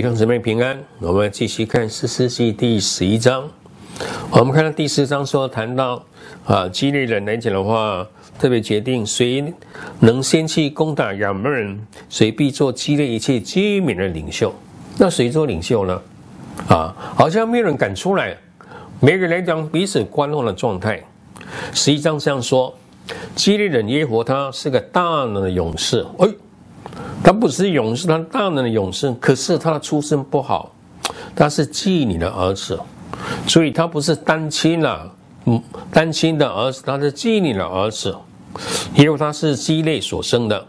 比方姊妹平安，我们继续看《四十四》第十一章。我们看到第四章说，谈到啊，基利人来讲的话，特别决定谁能先去攻打亚门人，谁必做基利一切居民的领袖。那谁做领袖呢？啊，好像没有人敢出来。每个人讲彼此观望的状态。十一章这样说：基利人耶和他是个大能的勇士。哎。他不是勇士，他大人的勇士，可是他的出身不好，他是妓女的儿子，所以他不是单亲了，嗯，单亲的儿子，他是妓女的儿子，因为他是鸡肋所生的，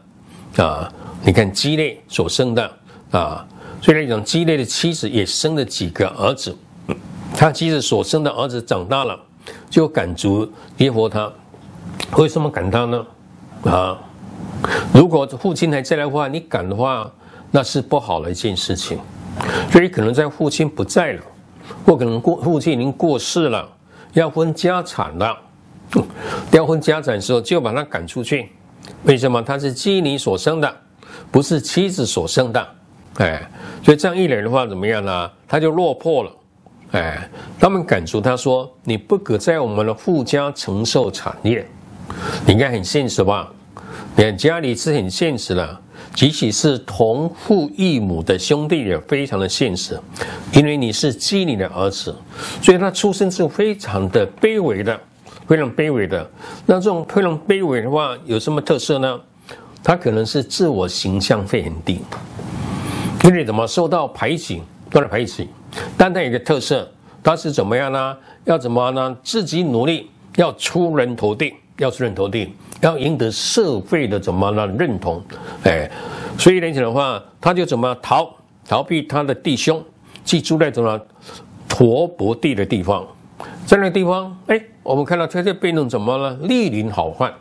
啊，你看鸡肋所生的，啊，所以那种鸡肋的妻子也生了几个儿子，他妻子所生的儿子长大了，就赶逐耶和他，为什么赶他呢？啊？如果父亲还在的话，你赶的话，那是不好的一件事情。所以可能在父亲不在了，或可能过父亲已经过世了，要分家产了，要分家产的时候就把他赶出去。为什么他是妻你所生的，不是妻子所生的？哎，所以这样一来的话怎么样呢？他就落魄了。哎，他们赶出他说：“你不可在我们的富家承受产业。”你应该很现实吧？你看家里是很现实的，即使是同父异母的兄弟也非常的现实，因为你是基尼的儿子，所以他出生是非常的卑微的，非常卑微的。那这种非常卑微的话有什么特色呢？他可能是自我形象会很低，因为怎么受到排挤，受到排挤。但他有个特色，他是怎么样呢？要怎么呢？自己努力，要出人头地。要人认同，要赢得社会的怎么了认同？哎，所以来讲的话，他就怎么逃逃避他的弟兄，去住在什么陀吐地的地方，在那个地方，哎，我们看到他这变人怎么了，力邻好汉，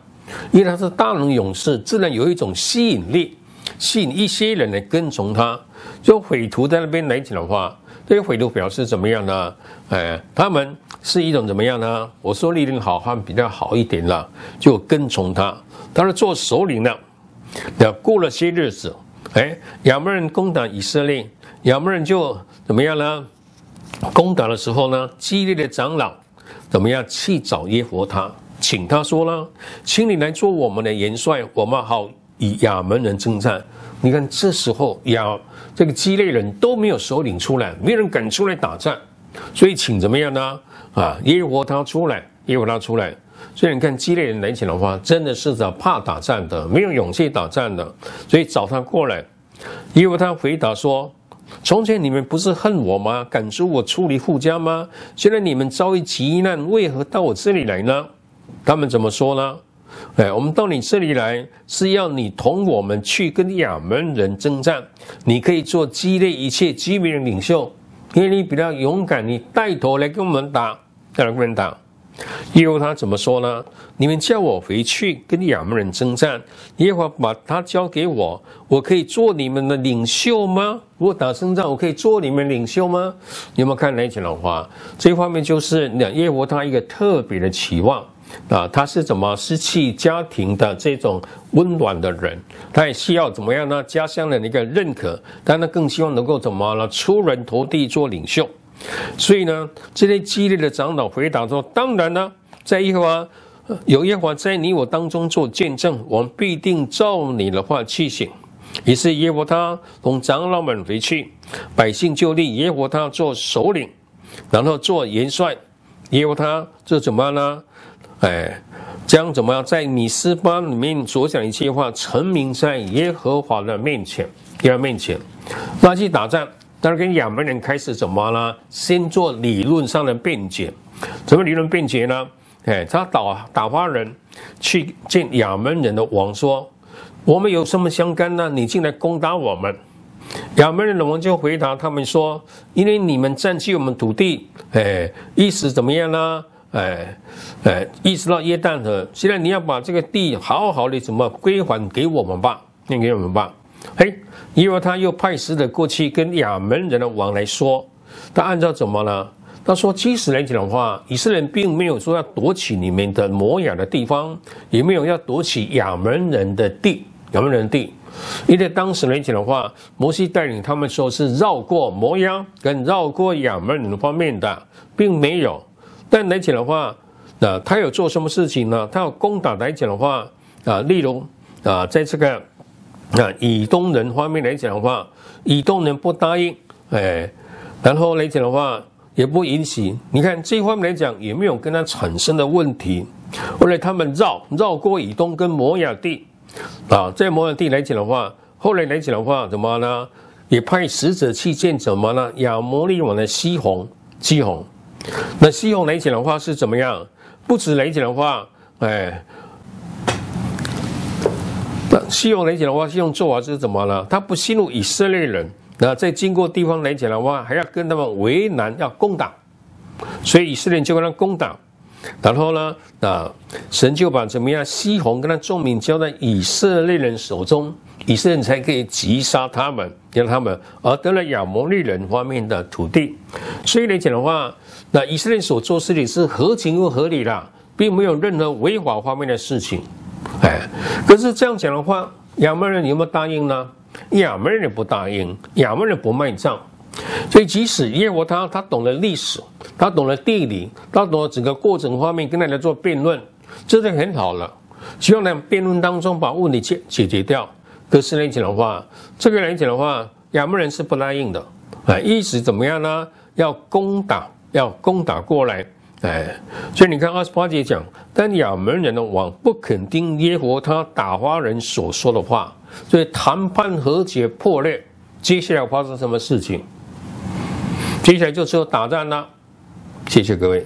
因为他是大能勇士，自然有一种吸引力，吸引一些人来跟从他。就匪徒在那边来讲的话，这些匪徒表示怎么样呢？哎，他们。是一种怎么样呢？我说力丁好汉比较好一点了，就跟从他。他是做首领了，那过了些日子，哎，亚门人攻打以色列，亚门人就怎么样呢？攻打的时候呢，基烈的长老怎么样去找耶和他，请他说了，请你来做我们的元帅，我们好与亚门人征战。你看这时候亚这个激烈人都没有首领出来，没人敢出来打仗。所以，请怎么样呢？啊，耶和他出来，耶和他出来。所以你看，激烈人来讲的话，真的是怕打仗的，没有勇气打仗的，所以找他过来。耶和他回答说：“从前你们不是恨我吗？赶出我出离富家吗？现在你们遭遇急难，为何到我这里来呢？”他们怎么说呢？哎，我们到你这里来，是要你同我们去跟亚门人征战，你可以做激烈一切居民的领袖。因为你比较勇敢，你带头来跟我们打，再来跟打。耶和他怎么说呢？你们叫我回去跟亚门人征战，一会儿把他交给我，我可以做你们的领袖吗？如果打胜仗，我可以做你们领袖吗？有没有看那句老话？这方面就是两耶和他一个特别的期望。啊，他是怎么失去家庭的这种温暖的人？他也需要怎么样呢？家乡的一个认可，但他更希望能够怎么了？出人头地做领袖。所以呢，这些激烈的长老回答说：“当然呢，在耶和华，耶和华在你我当中做见证，我们必定照你的话去行。”于是耶和他同长老们回去，百姓就立耶和他做首领，然后做元帅。耶和他这怎么样呢？哎，将怎么样在你斯巴里面所讲一句话，成名在耶和华的面前，耶和面前，那去打仗，但是跟亚门人开始怎么啦？先做理论上的辩解，怎么理论辩解呢？哎，他打打发人去见亚门人的王，说我们有什么相干呢？你进来攻打我们。亚门人的王就回答他们说，因为你们占据我们土地，哎，意思怎么样呢？哎哎，意识到耶诞的，现在你要把这个地好好的怎么归还给我们吧？念给我们吧。嘿，因为他又派使者过去跟亚门人的王来说，他按照怎么呢？他说，其实来讲的话，以色列并没有说要夺取里面的摩押的地方，也没有要夺取亚门人的地。亚门人的地，因为当时来讲的话，摩西带领他们说是绕过摩押跟绕过亚门人方面的，并没有。但来讲的话，那他有做什么事情呢？他要攻打来讲的话，啊，例如啊，在这个啊，以东人方面来讲的话，以东人不答应，哎，然后来讲的话也不允许。你看这一方面来讲也没有跟他产生的问题？后来他们绕绕过以东跟摩押地，啊，在摩押地来讲的话，后来来讲的话怎么呢？也派使者去见怎么呢？亚摩利王的西红西红。那西虹雷简的话是怎么样？不止雷简的话，哎，那西虹雷简的话，西虹做法是怎么了？他不信任以色列人，那在经过地方雷简的话，还要跟他们为难，要攻打，所以以色列就会让攻打。然后呢？啊，神就把怎么样西红跟他众民交在以色列人手中，以色列人才可以击杀他们，让他们而得了亚摩利人方面的土地。所以来讲的话，那以色列所做事情是合情又合理的，并没有任何违法方面的事情。哎，可是这样讲的话，亚摩尔人有没有答应呢？亚摩尔人不答应，亚摩尔人不卖账。所以，即使耶和他他懂得历史，他懂得地理，他懂得整个过程方面，跟大家做辩论，这就很好了。希望在辩论当中把问题解解决掉。可是来讲的话，这个来讲的话，亚摩人是不答应的，哎，一直怎么样呢？要攻打，要攻打过来，哎。所以你看二十八节讲，但亚门人的往不肯听耶和他打发人所说的话，所以谈判和解破裂。接下来发生什么事情？接下来就只有打战了，谢谢各位。